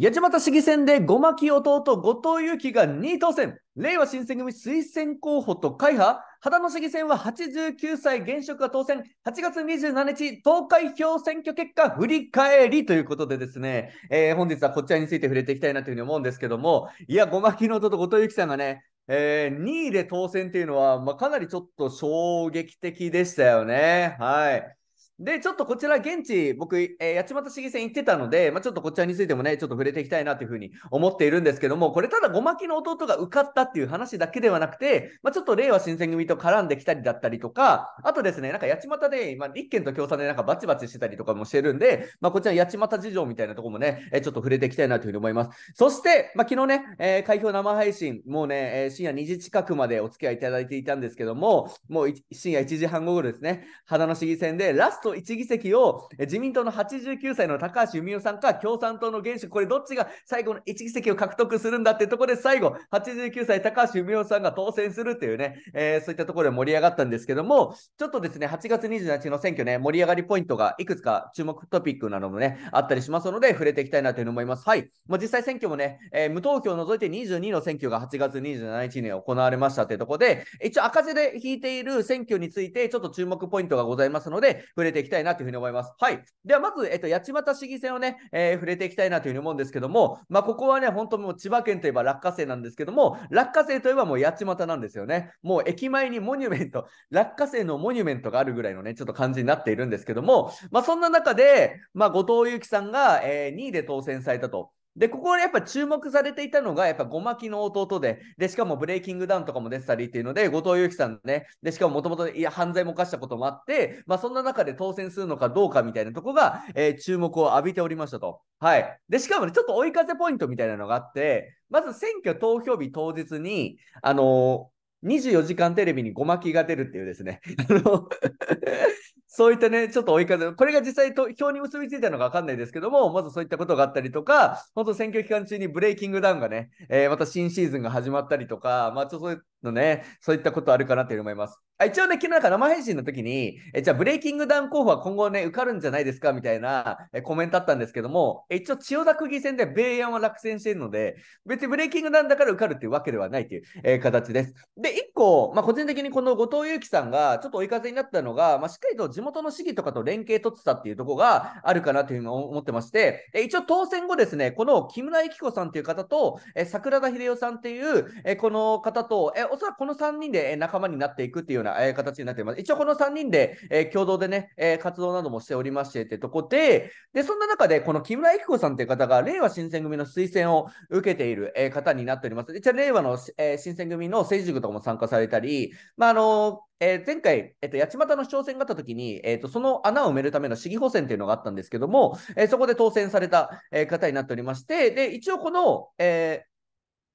八街市議選でごまき弟、後藤祐樹が2位当選。令和新選組推薦候補と会派。秦野市議選は89歳現職が当選。8月27日、投開票選挙結果振り返りということでですね、えー、本日はこちらについて触れていきたいなというふうに思うんですけども、いや、ごまきの弟、後藤祐樹さんがね、えー、2位で当選っていうのは、まあ、かなりちょっと衝撃的でしたよね。はい。で、ちょっとこちら現地、僕、えー、八街市議選行ってたので、まあ、ちょっとこちらについてもね、ちょっと触れていきたいなというふうに思っているんですけども、これただごまきの弟が受かったっていう話だけではなくて、まあ、ちょっと令和新選組と絡んできたりだったりとか、あとですね、なんか八街で、まあ、立憲と共産でなんかバチバチしてたりとかもしてるんで、まあ、こちら八街事情みたいなとこもね、えー、ちょっと触れていきたいなというふうに思います。そして、まあ、昨日ね、えー、開票生配信、もうね、え深夜2時近くまでお付き合いいただいていたんですけども、もう深夜1時半後ですね、花の市議選でラストと1議席を自民党の89歳の高橋由美夫さんか共産党の現職、これどっちが最後の1議席を獲得するんだっていうところで最後、89歳高橋由美夫さんが当選するっていうね、えー、そういったところで盛り上がったんですけども、ちょっとですね、8月28日の選挙ね、盛り上がりポイントがいくつか注目トピックなどもね、あったりしますので、触れていきたいなというふうに思います。はい。まあ、実際選挙もね、えー、無投票を除いて22の選挙が8月27日に行われましたというところで、一応赤字で引いている選挙について、ちょっと注目ポイントがございますので、触れてていきたいなというふうに思います。はい。では、まず、えっと、八街市議選をね、えー、触れていきたいなというふうに思うんですけども、まあ、ここはね、本当もう千葉県といえば落花生なんですけども、落花生といえばもう八街なんですよね。もう駅前にモニュメント、落花生のモニュメントがあるぐらいのね、ちょっと感じになっているんですけども、まあ、そんな中で、まあ、後藤祐樹さんが、えー、2位で当選されたと。で、ここはやっぱ注目されていたのが、やっぱゴマキの弟で、で、しかもブレイキングダウンとかも出てたりっていうので、後藤祐樹さんね、で、しかももともと犯罪も犯したこともあって、まあ、そんな中で当選するのかどうかみたいなとこが、えー、注目を浴びておりましたと。はい。で、しかもね、ちょっと追い風ポイントみたいなのがあって、まず選挙投票日当日に、あのー24時間テレビにごまきが出るっていうですね。あのそういったね、ちょっと追い風、これが実際と表に結びついたのか分かんないですけども、まずそういったことがあったりとか、本当選挙期間中にブレイキングダウンがね、えー、また新シーズンが始まったりとか、まあ、ちょっとそういうのね、そういったことあるかなと思います。一応ね、昨日なんか生配信の時に、えじゃあブレイキングダウン候補は今後ね、受かるんじゃないですかみたいなえコメントあったんですけども、一応千代田区議選で米安は落選しているので、別にブレイキングダウンだから受かるっていうわけではないという、えー、形です。で、一個、まあ、個人的にこの後藤祐樹さんがちょっと追い風になったのが、まあ、しっかりと地元の市議とかと連携取ってたっていうところがあるかなというふうに思ってまして、一応当選後ですね、この木村幸子さんという方と、え桜田秀夫さんっていう、えこの方と、えおそらくこの3人で仲間になっていくっていうようなな、えー、形になっています。一応この3人で、えー、共同でね、えー、活動などもしておりましてってとこで、で、そんな中でこの木村幸子さんという方が、令和新選組の推薦を受けている、えー、方になっております。一応令和の、えー、新選組の政治塾とかも参加されたり、まあ、あのえー、前回、えっ、ー、と、八街の市長選があった時に、えっ、ー、と、その穴を埋めるための市議補選というのがあったんですけども、えそこで当選された、え方になっておりまして、で、一応この、え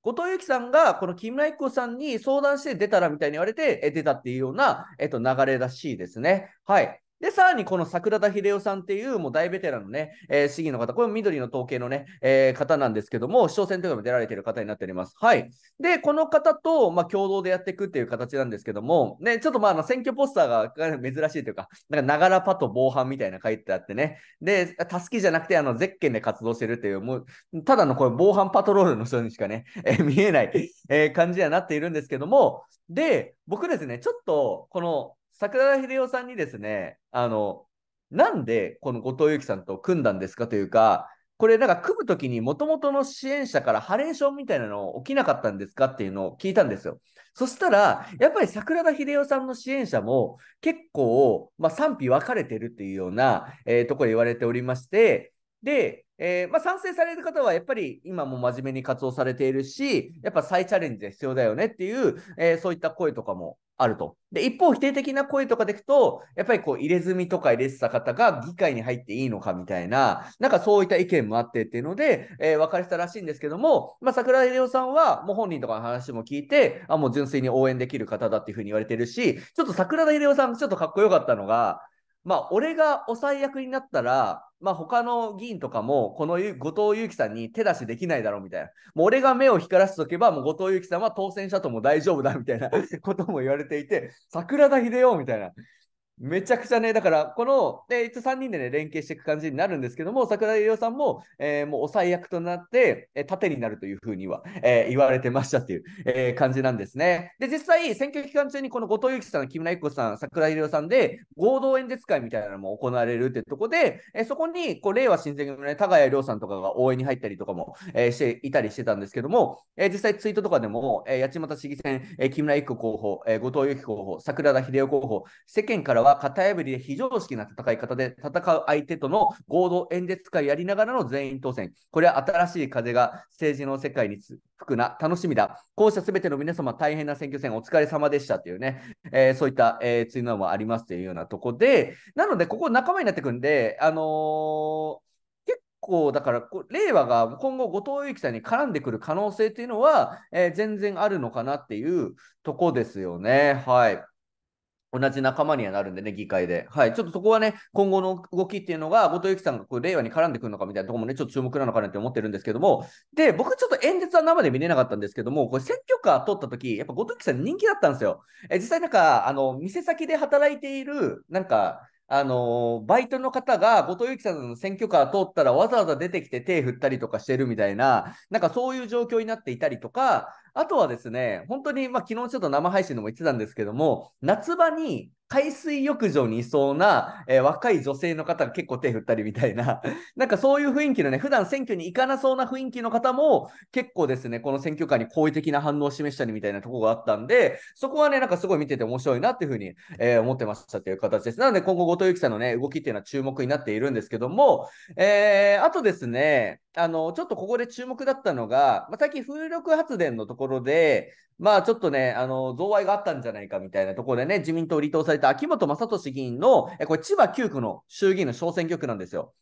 後藤由紀さんがこの木村一子さんに相談して出たらみたいに言われて、え出たっていうような、えっと、流れらしいですね。はい。で、さらにこの桜田秀夫さんっていう、もう大ベテランのね、えー、市議の方、これも緑の統計のね、えー、方なんですけども、市長選とかも出られている方になっております。はい。で、この方と、まあ、共同でやっていくっていう形なんですけども、ね、ちょっとまあ、あの、選挙ポスターが珍しいというか、なんか、ながらパと防犯みたいな書いてあってね、で、助けじゃなくて、あの、ゼッケンで活動してるっていう、もう、ただのこれ、防犯パトロールの人にしかね、えー、見えない、え感じにはなっているんですけども、で、僕ですね、ちょっと、この、桜田秀夫さんにですね、あの、なんでこの後藤由紀さんと組んだんですかというか、これなんか組む時にもともとの支援者からハレーションみたいなの起きなかったんですかっていうのを聞いたんですよ。そしたら、やっぱり桜田秀夫さんの支援者も結構、まあ、賛否分かれてるっていうような、えー、ところ言われておりまして、で、えー、まあ、賛成される方はやっぱり今も真面目に活動されているし、やっぱ再チャレンジが必要だよねっていう、えー、そういった声とかもあると。で、一方、否定的な声とかでいくと、やっぱりこう、入れ墨とか入れてた方が議会に入っていいのかみたいな、なんかそういった意見もあってっていうので、えー、分かれてたらしいんですけども、まあ、桜井玲夫さんは、もう本人とかの話も聞いて、あ、もう純粋に応援できる方だっていうふうに言われてるし、ちょっと桜井秀夫さん、ちょっとかっこよかったのが、まあ、俺がお最悪になったら、まあ、他の議員とかも、この後藤祐樹さんに手出しできないだろうみたいな。もう俺が目を光らせておけば、もう後藤祐樹さんは当選者とも大丈夫だみたいなことも言われていて、桜田秀夫みたいな。めちゃくちゃね、だから、この、で、いつ3人でね、連携していく感じになるんですけども、桜井亮さんも、えー、もうお最役となって、えー、盾になるというふうには、えー、言われてましたっていう、えー、感じなんですね。で、実際、選挙期間中に、この後藤祐樹さん、木村一子さん、桜井亮さんで、合同演説会みたいなのも行われるってとこで、えー、そこに、こう、令和新選組のね、田谷亮さんとかが応援に入ったりとかも、えー、していたりしてたんですけども、えー、実際ツイートとかでも、えー、八街市議選、えー、木村一子候補、えー、後藤祐樹候補、桜田秀夫候補、世間からは型破りで非常識な戦い方で戦う相手との合同演説会やりながらの全員当選。これは新しい風が政治の世界に吹くな、楽しみだ。こうしたすべての皆様、大変な選挙戦お疲れ様でしたというね、えー、そういった、えー、ツイートもありますというようなとこで、なので、ここ仲間になってくんで、あのー構だから令和が今後後藤祐樹さんに絡んでくる可能性というのは、えー、全然あるのかなっていうとこですよねはい。同じ仲間にはなるんでね、議会で。はい。ちょっとそこはね、今後の動きっていうのが、後藤由紀さんがこう令和に絡んでくるのかみたいなところもね、ちょっと注目なのかなって思ってるんですけども、で、僕ちょっと演説は生で見れなかったんですけども、これ選挙カー取った時、やっぱ後藤由紀さん人気だったんですよ。え、実際なんか、あの、店先で働いている、なんか、あのバイトの方が後藤由紀さんの選挙カー通ったらわざわざ出てきて手振ったりとかしてるみたいな、なんかそういう状況になっていたりとか、あとはですね、本当に、まあ、昨日ちょっと生配信でも言ってたんですけども、夏場に海水浴場にいそうな、えー、若い女性の方が結構手振ったりみたいな、なんかそういう雰囲気のね、普段選挙に行かなそうな雰囲気の方も、結構ですね、この選挙カーに好意的な反応を示したりみたいなとこがあったんで、そこはね、なんかすごい見てて面白いなっていうふうに、えー、思ってましたという形です。なので、今後、後藤由紀さんのね、動きっていうのは注目になっているんですけども、えー、あとですね、あの、ちょっとここで注目だったのが、まあ、最近風力発電のところころで、まあちょっとね、あの、贈賄があったんじゃないかみたいなところでね、自民党を離党された秋本正利議員の、えこれ千葉9区の衆議院の小選挙区なんですよ。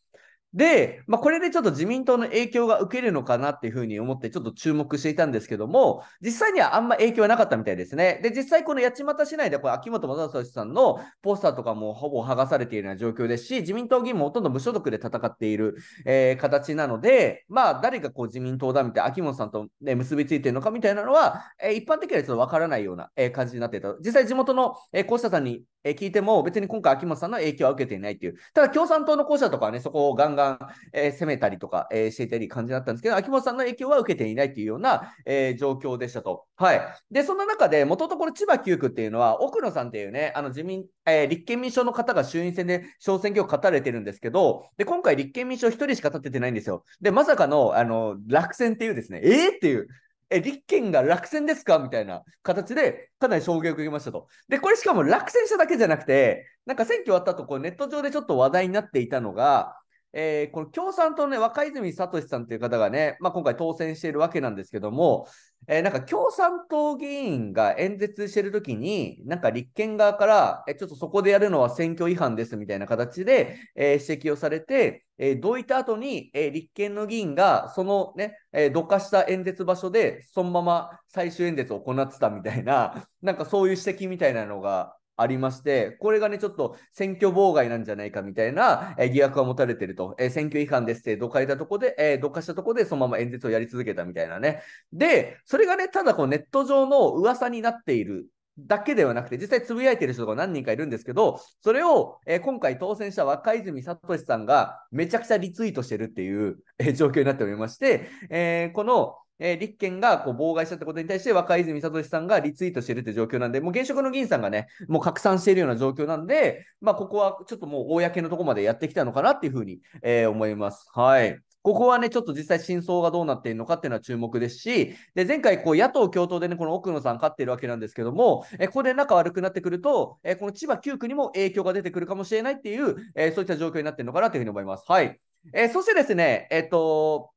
で、まあ、これでちょっと自民党の影響が受けるのかなっていうふうに思って、ちょっと注目していたんですけども、実際にはあんま影響はなかったみたいですね。で、実際この八街市内で、これ、秋元正俊さんのポスターとかもほぼ剥がされているような状況ですし、自民党議員もほとんど無所属で戦っている、えー、形なので、まあ、誰がこう自民党だみたいな、秋元さんと、ね、結びついてるのかみたいなのは、えー、一般的にはちょっとわからないような、えー、感じになっていた。実際、地元の、えー、こうしたさんにえ聞いても、別に今回、秋元さんの影響は受けていないっていう、ただ共産党の候補者とかはね、そこをガンガン、えー、攻めたりとか、えー、していたり感じだったんですけど、秋元さんの影響は受けていないっていうような、えー、状況でしたと。はい。で、そんな中で、元とこの千葉9区っていうのは、奥野さんっていうね、あの自民、え立憲民主党の方が衆院選で小選挙を勝たれてるんですけど、で、今回立憲民主党1人しか立ててないんですよ。で、まさかの、あの、落選っていうですね、えー、っていう。え、立憲が落選ですかみたいな形で、かなり衝撃を受けましたと。で、これしかも落選しただけじゃなくて、なんか選挙終わった後、こうネット上でちょっと話題になっていたのが、えー、この共産党の、ね、若泉聡さんという方がね、まあ、今回当選しているわけなんですけども、えー、なんか共産党議員が演説してるときに、なんか立憲側から、えちょっとそこでやるのは選挙違反ですみたいな形で、えー、指摘をされて、えー、どういった後に、え立憲の議員がそのね、えどかした演説場所で、そのまま最終演説を行ってたみたいな、なんかそういう指摘みたいなのがありまして、これがね、ちょっと選挙妨害なんじゃないかみたいな、え疑惑が持たれてると、え選挙違反ですって、どかれたとこで、えどかしたとこで、そのまま演説をやり続けたみたいなね。で、それがね、ただこうネット上の噂になっているだけではなくて、実際つぶやいてる人が何人かいるんですけど、それを、えー、今回当選した若泉聡さんがめちゃくちゃリツイートしてるっていう、えー、状況になっておりまして、えー、この、えー、立憲がこう妨害したってことに対して若泉聡さんがリツイートしてるって状況なんで、もう現職の議員さんがね、もう拡散しているような状況なんで、まあ、ここはちょっともう公のとこまでやってきたのかなっていうふうに、えー、思います。はい。ここはね、ちょっと実際真相がどうなっているのかっていうのは注目ですし、で、前回、こう、野党共闘でね、この奥野さん勝っているわけなんですけども、えここで仲悪くなってくると、えこの千葉9区にも影響が出てくるかもしれないっていう、えそういった状況になっているのかなというふうに思います。はい。えそしてですね、えっ、と、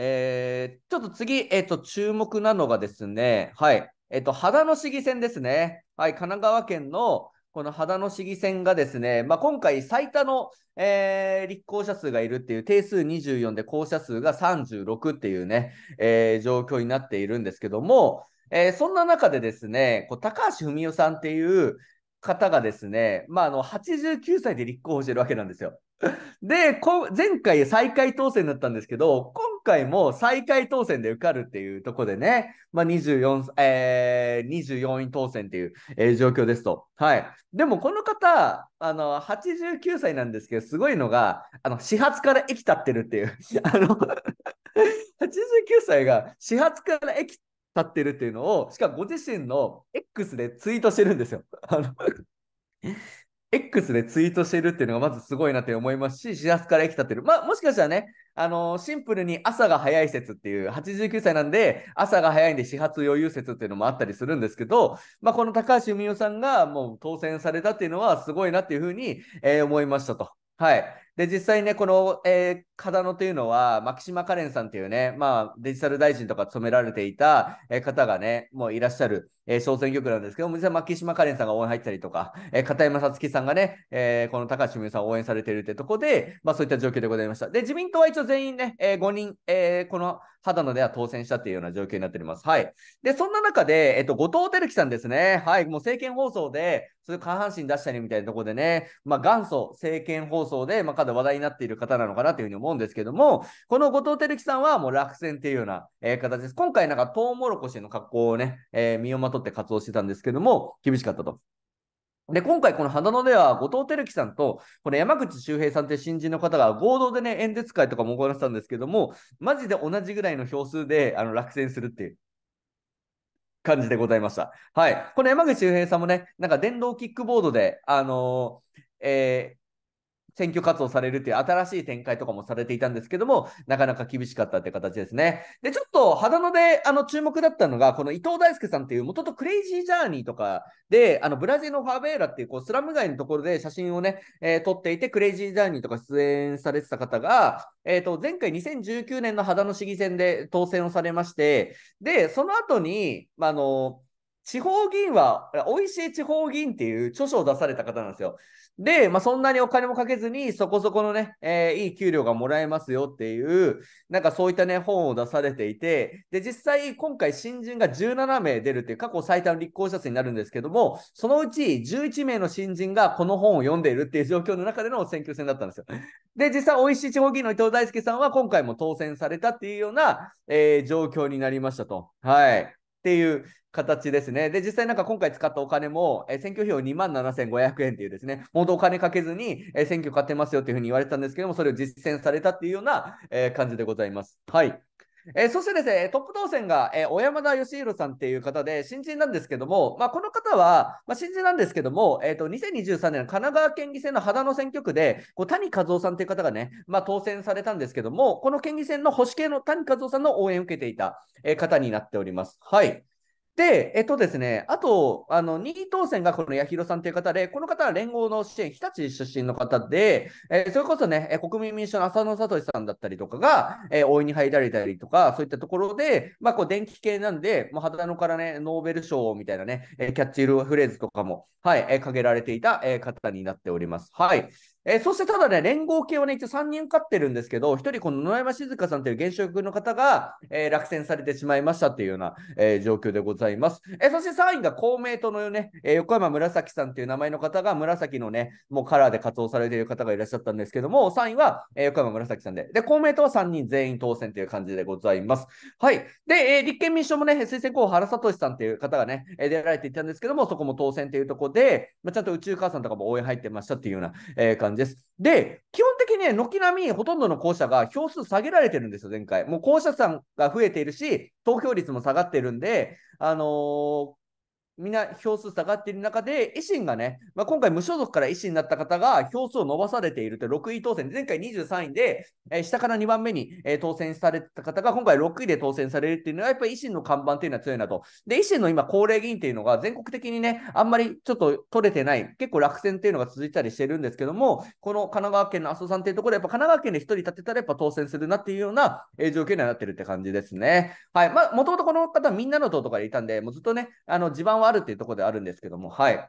えー、ちょっと次、えっ、ー、と、注目なのがですね、はい、えっ、ー、と、秦野市議選ですね。はい、神奈川県のこの秦野市議選がですね、まあ、今回最多の、えー、立候補者数がいるっていう、定数24で候補者数が36っていうね、えー、状況になっているんですけども、えー、そんな中でですね、こう高橋文夫さんっていう方がですね、まあ、あの89歳で立候補してるわけなんですよ。で、前回最下位当選だったんですけど、今回も最下位当選で受かるっていうところでね、まあ、24, えー、24位当選っていう、えー、状況ですと。はい。でもこの方、あの、89歳なんですけど、すごいのが、あの、始発から駅立ってるっていう、あの89歳が始発から駅立ってるっていうのを、しかもご自身の X でツイートしてるんですよ。あの X でツイートしてるっていうのがまずすごいなって思いますし、始発から駅立ってる。まあ、もしかしたらね、あのシンプルに朝が早い説っていう、89歳なんで、朝が早いんで始発余裕説っていうのもあったりするんですけど、まあ、この高橋文雄さんがもう当選されたっていうのはすごいなっていうふうに、えー、思いましたと。はい。で、実際ね、この、えーカダノというのは、牧島カレンさんというね、まあ、デジタル大臣とか務められていた方がね、もういらっしゃる、えー、小選挙区なんですけども、実は牧島カレンさんが応援入ったりとか、えー、片山さつきさんがね、えー、この高橋文さんを応援されているというところで、まあ、そういった状況でございました。で、自民党は一応全員ね、えー、5人、えー、この肌のでは当選したというような状況になっております。はい。で、そんな中で、えっ、と、後藤輝樹さんですね、はい、もう政見放送で、そういう下半身出したりみたいなところでね、まあ、元祖政見放送で、まあ、かなり話題になっている方なのかなというふうに思思うんですけども、この後藤輝樹さんはもう落選っていうような、えー、形です。今回なんかトウモロコシの格好をね、えー、身をまとって活動してたんですけども、厳しかったと。で、今回この花野では、後藤輝樹さんと、この山口周平さんって新人の方が合同でね、演説会とかも行ってたんですけども、マジで同じぐらいの票数であの落選するっていう。感じでございました。はい。この山口周平さんもね、なんか電動キックボードで、あのー、えー選挙活動されるっていう新しい展開とかもされていたんですけども、なかなか厳しかったって形ですね。で、ちょっと肌のであの注目だったのが、この伊藤大輔さんっていう、もととクレイジージャーニーとかで、あのブラジルのファベーラっていうこうスラム街のところで写真をね、えー、撮っていて、クレイジージャーニーとか出演されてた方が、えっ、ー、と、前回2019年の肌野市議選で当選をされまして、で、その後に、まあの、地方議員は、美味しい地方議員っていう著書を出された方なんですよ。で、まあ、そんなにお金もかけずに、そこそこのね、えー、いい給料がもらえますよっていう、なんかそういったね、本を出されていて、で、実際、今回新人が17名出るっていう過去最多の立候補者数になるんですけども、そのうち11名の新人がこの本を読んでいるっていう状況の中での選挙戦だったんですよ。で、実際、おいしい地方議員の伊藤大輔さんは今回も当選されたっていうような、えー、状況になりましたと。はい。っていう形ですね。で、実際なんか今回使ったお金も、え選挙費用2万7500円っていうですね、本当お金かけずに、え選挙買ってますよっていうふうに言われてたんですけども、それを実践されたっていうような、え感じでございます。はい。えー、そしてですね、トップ当選が、えー、小山田義弘さんっていう方で、新人なんですけども、まあ、この方は、まあ、新人なんですけども、えっ、ー、と、2023年神奈川県議選の秦野選挙区で、こう谷和夫さんっていう方がね、まあ、当選されたんですけども、この県議選の保守系の谷和夫さんの応援を受けていた、え方になっております。はい。で、えっとですね、あと、あの、2位当選がこの八広さんという方で、この方は連合の支援、日立出身の方で、えー、それこそね、国民民主の浅野聡さんだったりとかが、えー、大いに入られたりとか、そういったところで、まあ、こう、電気系なんで、もう肌野からね、ノーベル賞みたいなね、えキャッチフレーズとかも、はい、えかけられていた、え方になっております。はい。えー、そしてただね、連合系はね、一応3人勝ってるんですけど、1人、この野山静香さんという現職の方が、え落選されてしまいましたっていうような、え状況でございます。ざいます。えそして3位が公明党のね、え横山紫さんという名前の方が紫のね、もうカラーで活動されている方がいらっしゃったんですけども、3位は、え横山紫さんで、で、公明党は3人全員当選という感じでございます。はい。で、え立憲民主党もね、推薦候補原聡さんという方がね、え出られていたんですけども、そこも当選というところで、まあ、ちゃんと宇宙母さんとかも応援入ってましたっていうような、え感じです。で、基本的にね、軒並みほとんどの候補者が票数下げられてるんですよ、前回。もう候補者さんが増えているし、投票率も下がってるんで、あのみんな票数下がっている中で、維新がね、まあ、今回無所属から維新になった方が票数を伸ばされているという6位当選、前回23位で、えー、下から2番目に、えー、当選された方が今回6位で当選されるっていうのは、やっぱり維新の看板っていうのは強いなと。で、維新の今、高齢議員っていうのが全国的にね、あんまりちょっと取れてない、結構落選っていうのが続いたりしてるんですけども、この神奈川県の麻生さんっていうところで、やっぱ神奈川県で1人立てたらやっぱ当選するなっていうような、えー、状況にはなってるって感じですね。はい。まあ、もともとこの方、みんなの党とかでいたんで、もうずっとね、あの地盤はあるっていうところであるんですけども、はい。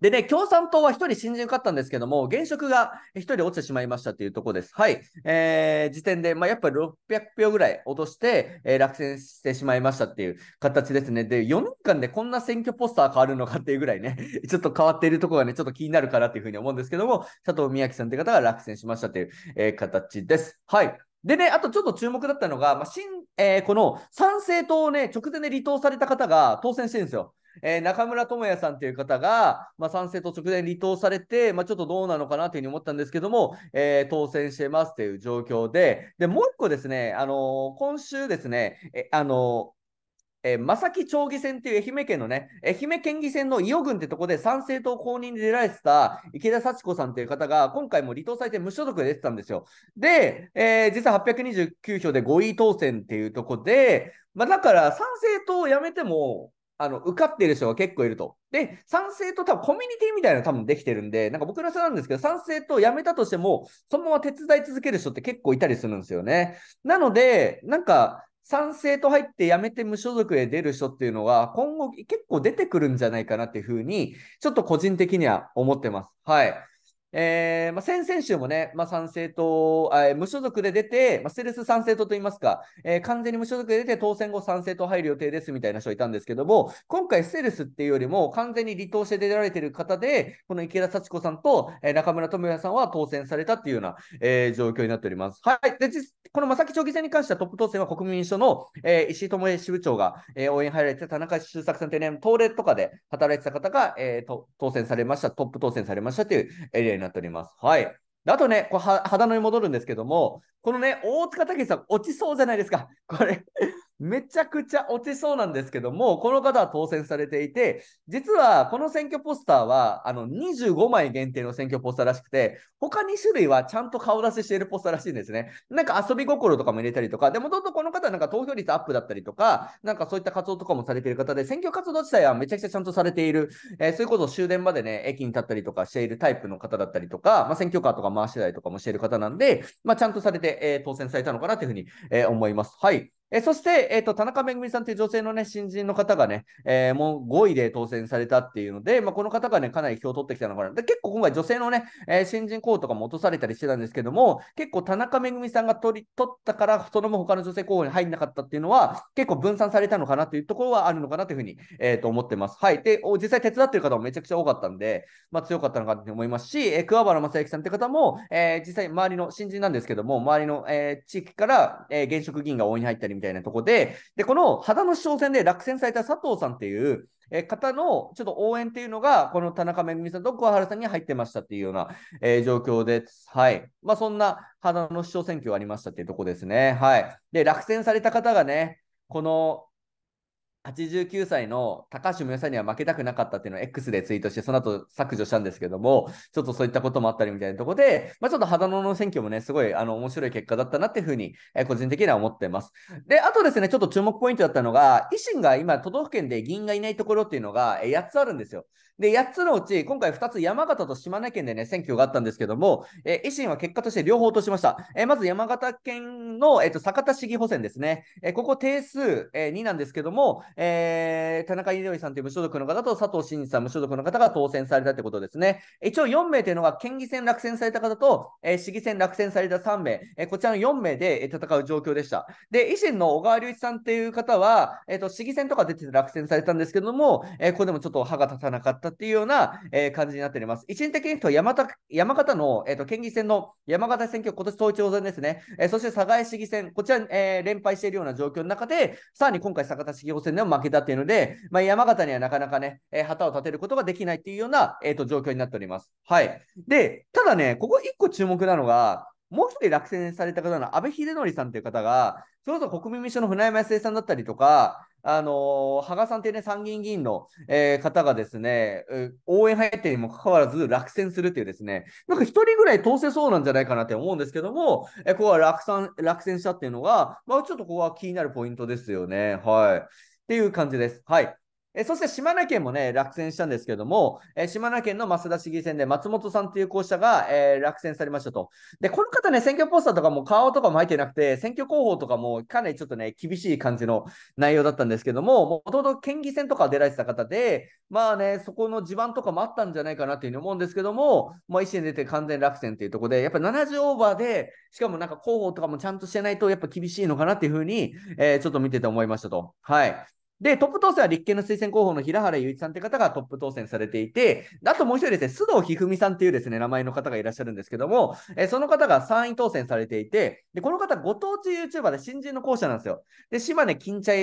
でね、共産党は1人新人勝ったんですけども、現職が1人落ちてしまいましたというところです。はい。えー、時点で、まあ、やっぱり600票ぐらい落として、えー、落選してしまいましたっていう形ですね。で、4年間でこんな選挙ポスター変わるのかっていうぐらいね、ちょっと変わっているところがね、ちょっと気になるかなっていうふうに思うんですけども、佐藤宮城さんという方が落選しましたという、えー、形です。はい。でね、あとちょっと注目だったのが、まあ、新えー、この参政党をね、直前で離党された方が当選してるんですよ。えー、中村智也さんという方が、まあ、賛成と直前に離党されて、まあ、ちょっとどうなのかなというふうに思ったんですけども、えー、当選してますという状況で、でもう一個ですね、あのー、今週ですね、えあのえー、正木町議選っていう愛媛県のね、愛媛県議選の伊予郡ってとこで参政党公認で出られてた池田幸子さんという方が、今回も離党されて無所属で出てたんですよ。で、えー、実は829票で5位当選っていうとこで、まあ、だから参政党を辞めても、あの受かっている人が結構いると。で、賛成と多分コミュニティみたいなの多分できてるんで、なんか僕の人なんですけど、賛成と辞めたとしても、そのまま手伝い続ける人って結構いたりするんですよね。なので、なんか、賛成と入って辞めて無所属へ出る人っていうのが今後結構出てくるんじゃないかなっていうふうにちょっと個人的には思ってます。はい。えーまあ、先々週もね、まあ、参政党、え無所属で出て、まあ、ステルス参政党といいますか、えー、完全に無所属で出て当選後参政党入る予定ですみたいな人いたんですけども、今回ステルスっていうよりも完全に離党して出られてる方で、この池田幸子さんと、えー、中村智也さんは当選されたっていうような、えー、状況になっております。はい。で、この正木町議選に関してはトップ当選は国民民主党の、えー、石井智恵支部長が、えー、応援入られて田中周作さんというね、東レとかで働いてた方が、えー、当選されました、トップ当選されましたというアになっております。はい。あとね、こうは肌のに戻るんですけども、このね、大塚武さん、落ちそうじゃないですか。これめちゃくちゃ落ちそうなんですけども、この方は当選されていて、実はこの選挙ポスターはあの25枚限定の選挙ポスターらしくて、他2種類はちゃんと顔出ししているポスターらしいんですね。なんか遊び心とかも入れたりとか、でもどんどんこの方はなんか投票率アップだったりとか、なんかそういった活動とかもされている方で、選挙活動自体はめちゃくちゃちゃんとされている、えー、そういうことを終電までね、駅に立ったりとかしているタイプの方だったりとか、まあ、選挙カーとか回してたりとかもしている方なんで、まあ、ちゃんとされて、えー、当選されたのかなというふうに、えー、思います。はい。えそして、えっ、ー、と、田中めぐみさんという女性のね、新人の方がね、えー、もう5位で当選されたっていうので、まあ、この方がね、かなり票を取ってきたのかな。で、結構今回女性のね、えー、新人候補とかも落とされたりしてたんですけども、結構田中めぐみさんが取り、取ったから、そのも他の女性候補に入んなかったっていうのは、結構分散されたのかなというところはあるのかなというふうに、えっ、と、思ってます。はい。で、実際手伝ってる方もめちゃくちゃ多かったんで、まあ、強かったのかなと思いますし、え桑原正幸さんって方も、え実際周りの新人なんですけども、周りの、え地域から、え現職議員が応援に入ったりたいなとこで、で、この肌の長選で落選された佐藤さんっていう、え方のちょっと応援っていうのが、この田中めぐみさんと桑原さんに入ってましたっていうような、えー、状況です。はい。まあ、そんな肌の市長選挙がありましたっていうとこですね。はい。で、落選された方がね、この89歳の高橋文よさには負けたくなかったっていうのを X でツイートして、その後削除したんですけども、ちょっとそういったこともあったりみたいなところで、まあ、ちょっと肌野の選挙もね、すごいあの面白い結果だったなっていうふうに、えー、個人的には思ってます。で、あとですね、ちょっと注目ポイントだったのが、維新が今、都道府県で議員がいないところっていうのが、えー、8つあるんですよ。で、8つのうち、今回2つ山形と島根県でね、選挙があったんですけども、えー、維新は結果として両方としました。えー、まず山形県の、えーと、酒田市議補選ですね。えー、ここ定数、えー、2なんですけども、えー、田中秀則さんという無所属の方と佐藤真さん無所属の方が当選されたということですね。一応4名というのが県議選落選された方と、え市議選落選された3名、えこちらの4名で戦う状況でした。で、維新の小川隆一さんっていう方は、えーと、市議選とか出て落選されたんですけども、えここでもちょっと歯が立たなかったっていうような、えー、感じになっております。一時的に言うと山田、山形の、えーと、県議選の山形選挙、今年統一挑戦ですね、えー、そして佐賀市議選、こちら、えー、連敗しているような状況の中で、さらに今回、佐賀市議補選でも負けたっていうので、まあ、山形にはなかなかね、え旗を立てることができないっていうような、えーと、状況になっております。はい。で、ただね、ここ1個注目なのが、もう一人落選された方の安倍秀則さんという方が、それこそ国民民主の船山康江さんだったりとか、あの羽賀さんってね、参議院議員の、えー、方がですね、応援入ってにもかかわらず落選するっていうですね、なんか1人ぐらい通せそうなんじゃないかなって思うんですけども、えここは落選落選したっていうのが、まあ、ちょっとここは気になるポイントですよね。はい。っていう感じです。はい。えそして島根県もね、落選したんですけども、え島根県の増田市議選で松本さんという候補者が、えー、落選されましたと。で、この方ね、選挙ポスターとかも顔とかも入ってなくて、選挙広報とかもかなりちょっとね、厳しい感じの内容だったんですけども、もともと県議選とか出られてた方で、まあね、そこの地盤とかもあったんじゃないかなというふうに思うんですけども、まあ、維新出て完全落選っていうところで、やっぱ70オーバーで、しかもなんか広報とかもちゃんとしてないと、やっぱ厳しいのかなっていうふうに、えー、ちょっと見てて思いましたと。はい。で、トップ当選は立憲の推薦候補の平原雄一さんという方がトップ当選されていて、あともう一人ですね、須藤一二三さんというですね、名前の方がいらっしゃるんですけども、えその方が3位当選されていて、で、この方、ご当地 YouTuber で新人の候補者なんですよ。で、島根金茶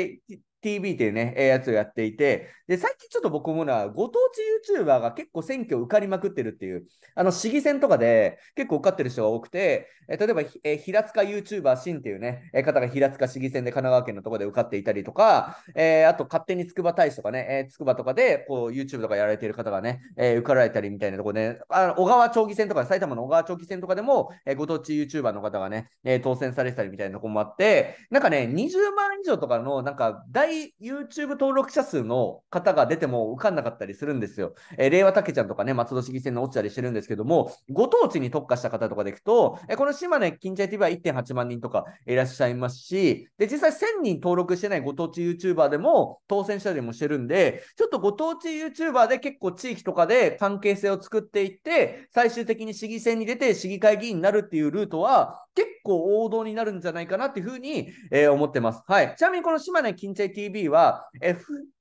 TV っていうね、ええやつをやっていて、で、最近ちょっと僕思うのは、ご当地 YouTuber が結構選挙受かりまくってるっていう、あの、市議選とかで結構受かってる人が多くて、え例えば、え平塚 YouTuber 新っていうね、え方が平塚市議選で神奈川県のところで受かっていたりとか、えあと、勝手に筑波大使とかね、え筑波とかで、こう、YouTube とかやられてる方がね、え受かられたりみたいなところで、あの小川町議選とか、埼玉の小川町議選とかでも、えご当地 YouTuber の方がね、え当選されてたりみたいなところもあって、なんかね、20万以上とかの、なんか、大 YouTube 登録者数の方が出ても受かんなかったりするんですよ。えー、令和たけちゃんとかね、松戸市議選の落ちたりしてるんですけども、ご当地に特化した方とかでいくと、えー、この島根近代 TV は1.8万人とかいらっしゃいますし、で、実際1000人登録してないご当地 YouTuber でも当選したりもしてるんで、ちょっとご当地 YouTuber で結構地域とかで関係性を作っていって、最終的に市議選に出て市議会議員になるっていうルートは、結構王道になるんじゃないかなっていうふうに、えー、思ってます。はい。ちなみにこの島根近 TV TV は、え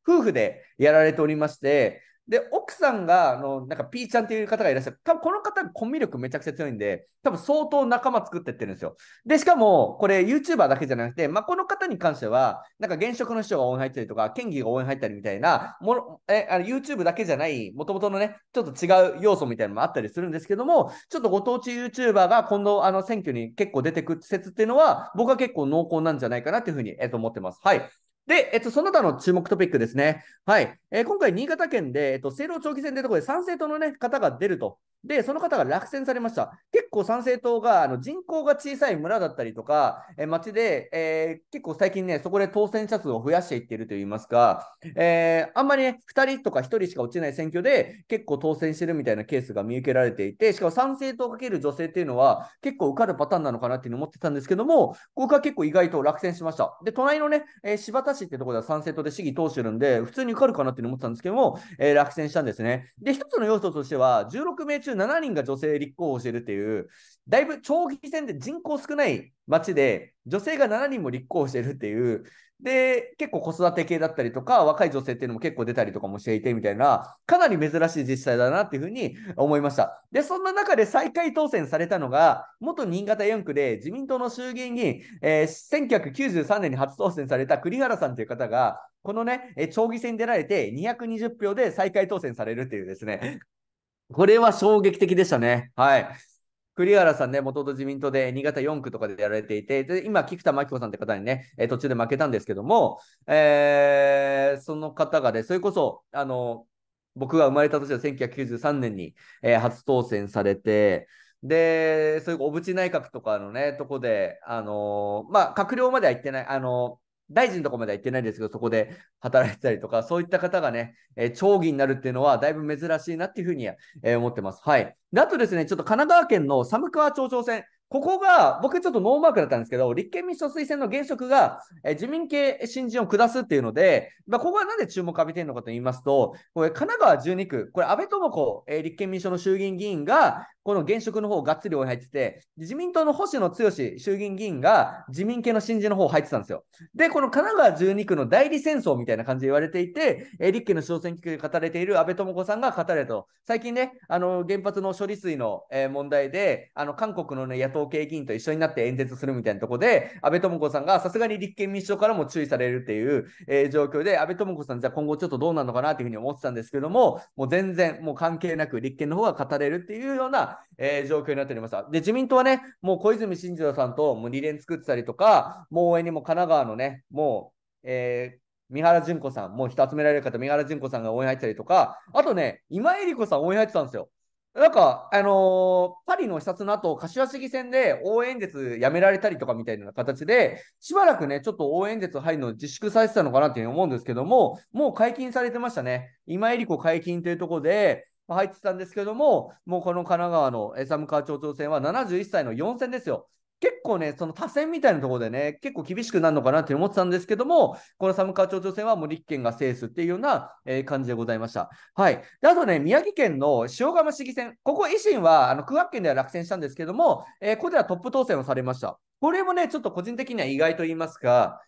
夫婦でやられておりまして、で、奥さんが、あの、なんか、ピーちゃんっていう方がいらっしゃる。多分この方、コミュ力めちゃくちゃ強いんで、多分相当仲間作ってってるんですよ。で、しかも、これ、YouTuber だけじゃなくて、まあ、この方に関しては、なんか、現職の人が応援入ったりとか、県議が応援入ったりみたいな、もの、え、あの、YouTube だけじゃない、もともとのね、ちょっと違う要素みたいなのもあったりするんですけども、ちょっとご当地 YouTuber が今度、あの、選挙に結構出てく説っていうのは、僕は結構濃厚なんじゃないかなっていうふうに、えっと、思ってます。はい。で、えっと、その他の注目トピックですね。はい。えー、今回、新潟県で、えっと、政労長期戦というところで参政党の、ね、方が出ると。で、その方が落選されました。結構参政党があの人口が小さい村だったりとか、えー、町で、えー、結構最近ね、そこで当選者数を増やしていってるといいますか、えー、あんまりね、2人とか1人しか落ちない選挙で結構当選してるみたいなケースが見受けられていて、しかも参政党をかける女性っていうのは結構受かるパターンなのかなっていうのを思ってたんですけども、僕は結構意外と落選しました。で、隣のね、え柴田市ってところでは3セットで市議通してるんで、普通に受かるかなって思ってたんですけども、えー、落選したんですね。で、一つの要素としては、16名中7人が女性立候補してるっていう、だいぶ長期戦で人口少ない町で女性が7人も立候補してるっていう、で、結構子育て系だったりとか、若い女性っていうのも結構出たりとかもしていてみたいな、かなり珍しい自治体だなっていうふうに思いました。で、そんな中で再開当選されたのが、元新潟4区で自民党の衆議院議員、えー、1993年に初当選された栗原さんという方が、このね、町議選に出られて220票で再開当選されるっていうですね、これは衝撃的でしたね。はい。栗原さんね、もともと自民党で新潟4区とかでやられていて、で今、菊田真紀子さんって方にね、え途中で負けたんですけども、えー、その方がね、それこそ、あの、僕が生まれた年は1993年に、えー、初当選されて、で、そういう小渕内閣とかのね、とこで、あのー、まあ、閣僚までは行ってない、あの大臣とかまでは行ってないですけど、そこで働いてたりとか、そういった方がね、えー、町議になるっていうのは、だいぶ珍しいなっていうふうに、えー、思ってます。はい。で、あとですね、ちょっと神奈川県の寒川町長選、ここが、僕ちょっとノーマークだったんですけど、立憲民主党推薦の現職が、え自民系新人を下すっていうので、まあ、ここはなんで注目浴びてるのかと言いますと、これ神奈川12区、これ安倍智子、え立憲民主党の衆議院議員が、この現職の方がっつり追い入ってて、自民党の星野剛衆議院議員が自民系の新人の方入ってたんですよ。で、この神奈川12区の代理戦争みたいな感じで言われていて、え立憲の小選挙区で語れている安倍智子さんが語れと、最近ね、あの原発の処理水の、え問題で、あの韓国の、ね、野党党系議員と一緒になって演説するみたいなところで、安倍智子さんがさすがに立憲民主党からも注意されるっていう、えー、状況で、安倍智子さん、じゃあ今後ちょっとどうなのかなというふうに思ってたんですけども、もう全然もう関係なく立憲の方が語れるっていうような、えー、状況になっておりました。で、自民党はね、もう小泉進次郎さんともう2連作ってたりとか、もう応援にも神奈川のね、もう、えー三原淳子さん、もう人集められる方、三原淳子さんが応援入ったりとか、あとね、今江里子さん応援入ってたんですよ。なんか、あのー、パリの視察の後、柏市議選で応援演説やめられたりとかみたいな形で、しばらくね、ちょっと応援演説入るの自粛されてたのかなっていう思うんですけども、もう解禁されてましたね。今江理子解禁というところで、入ってたんですけども、もうこの神奈川の寒川町長選は71歳の4選ですよ。結構ね、その多選みたいなところでね、結構厳しくなるのかなって思ってたんですけども、この寒川町長選はもう立憲が制すっていうような、えー、感じでございました。はい。で、あとね、宮城県の塩釜市議選、ここ維新はあの区学県では落選したんですけども、えー、ここではトップ当選をされました。これもね、ちょっと個人的には意外と言いますか、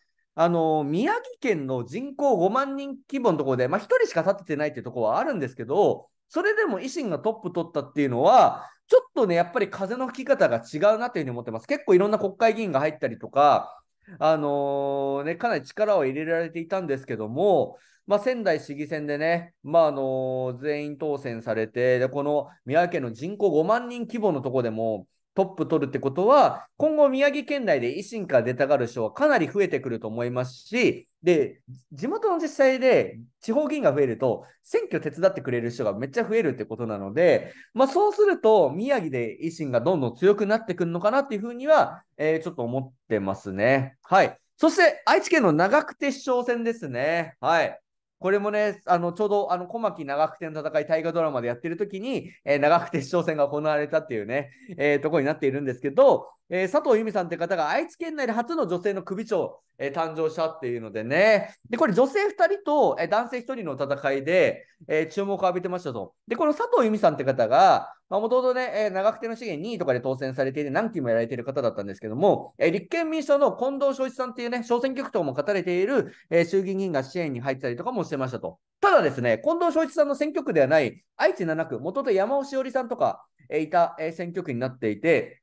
あの宮城県の人口5万人規模のところで、まあ、1人しか立ててないっていうところはあるんですけど、それでも維新がトップ取ったっていうのは、ちょっとね、やっぱり風の吹き方が違うなというふうに思ってます。結構いろんな国会議員が入ったりとか、あのー、ね、かなり力を入れられていたんですけども、まあ、仙台市議選でね、まああのー、全員当選されてで、この宮城県の人口5万人規模のとこでも、トップ取るってことは、今後宮城県内で維新から出たがる人はかなり増えてくると思いますし、で、地元の自治体で地方議員が増えると、選挙手伝ってくれる人がめっちゃ増えるってことなので、まあ、そうすると宮城で維新がどんどん強くなってくるのかなっていうふうには、えー、ちょっと思ってますね。はい。そして愛知県の長久手市長選ですね。はい。これもね、あのちょうどあの小牧長久手の戦い、大河ドラマでやってる時に、えー、長久手市長選が行われたっていうね、えー、とこになっているんですけど、えー、佐藤由美さんって方が愛知県内で初の女性の首長、えー、誕生したっていうのでね、でこれ女性2人と、えー、男性1人の戦いで、え注目を浴びてましたと。で、この佐藤由美さんって方が、もともとね、え長久手の資源2位とかで当選されていて、何期もやられている方だったんですけども、え立憲民主党の近藤昭一さんっていうね、小選挙区等も勝たれている、え衆議院議員が支援に入ったりとかもしてましたと。ただですね、近藤昭一さんの選挙区ではない、愛知7区、元と山尾志りさんとか、えいた、え選挙区になっていて、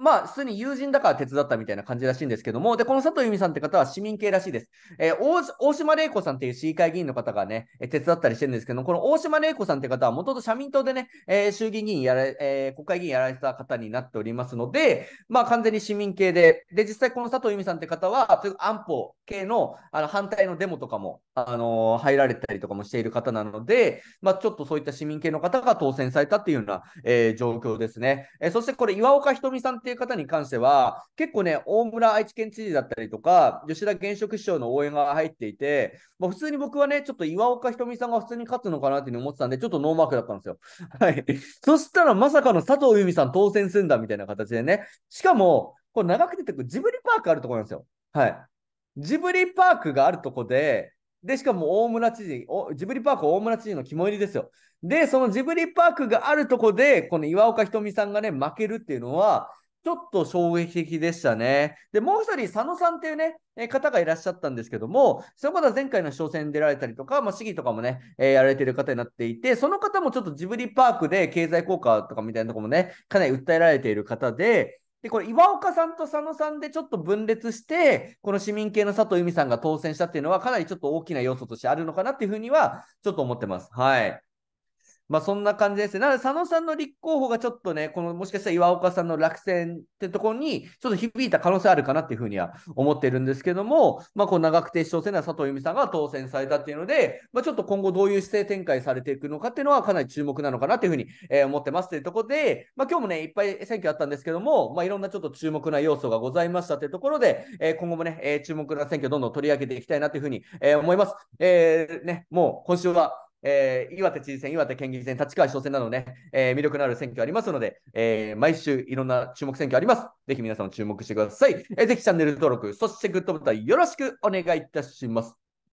まあ、普通に友人だから手伝ったみたいな感じらしいんですけども、で、この佐藤由美さんって方は市民系らしいです。えー、大島玲子さんっていう市議会議員の方がね、えー、手伝ったりしてるんですけどこの大島玲子さんって方は、もともと社民党でね、えー、衆議院議員やられ、え国会議員やられてた方になっておりますので、まあ、完全に市民系で、で、実際この佐藤由美さんって方は、安保系のあの反対のデモとかも、あの入られたりとかもしている方なので、まあ、ちょっとそういった市民系の方が当選されたっていうような、え状況ですね。えそしてこれ、岩岡ひとみさんってっていう方に関しては、結構ね、大村愛知県知事だったりとか、吉田現職市長の応援が入っていて、まあ、普通に僕はね、ちょっと岩岡ひとみさんが普通に勝つのかなっていうふうに思ってたんで、ちょっとノーマークだったんですよ。はい。そしたらまさかの佐藤由美さん当選するんだみたいな形でね。しかも、これ長く出てくるジブリパークあるところなんですよ。はい。ジブリパークがあるとこで、で、しかも大村知事、ジブリパーク大村知事の肝入りですよ。で、そのジブリパークがあるとこで、この岩岡ひとみさんがね、負けるっていうのは、ちょっと衝撃的でしたね。で、もう一人、佐野さんっていうね、え方がいらっしゃったんですけども、その方前回の初戦に出られたりとか、まあ、市議とかもね、えー、やられてる方になっていて、その方もちょっとジブリパークで経済効果とかみたいなとこもね、かなり訴えられている方で、で、これ、岩岡さんと佐野さんでちょっと分裂して、この市民系の佐藤由美さんが当選したっていうのは、かなりちょっと大きな要素としてあるのかなっていうふうには、ちょっと思ってます。はい。まあそんな感じですね。なので佐野さんの立候補がちょっとね、このもしかしたら岩岡さんの落選ってところにちょっと響いた可能性あるかなっていうふうには思ってるんですけども、まあこの長久手市長選では佐藤由美さんが当選されたっていうので、まあちょっと今後どういう姿勢展開されていくのかっていうのはかなり注目なのかなっていうふうに、えー、思ってますというところで、まあ今日もね、いっぱい選挙あったんですけども、まあいろんなちょっと注目な要素がございましたというところで、えー、今後もね、えー、注目な選挙どんどん取り上げていきたいなというふうに、えー、思います。えー、ね、もう今週はえー、岩手知事選、岩手県議選、立川市長選などね、えー、魅力のある選挙ありますので、えー、毎週いろんな注目選挙あります。ぜひ皆さん注目してください。えー、ぜひチャンネル登録、そしてグッドボタンよろしくお願いいたします。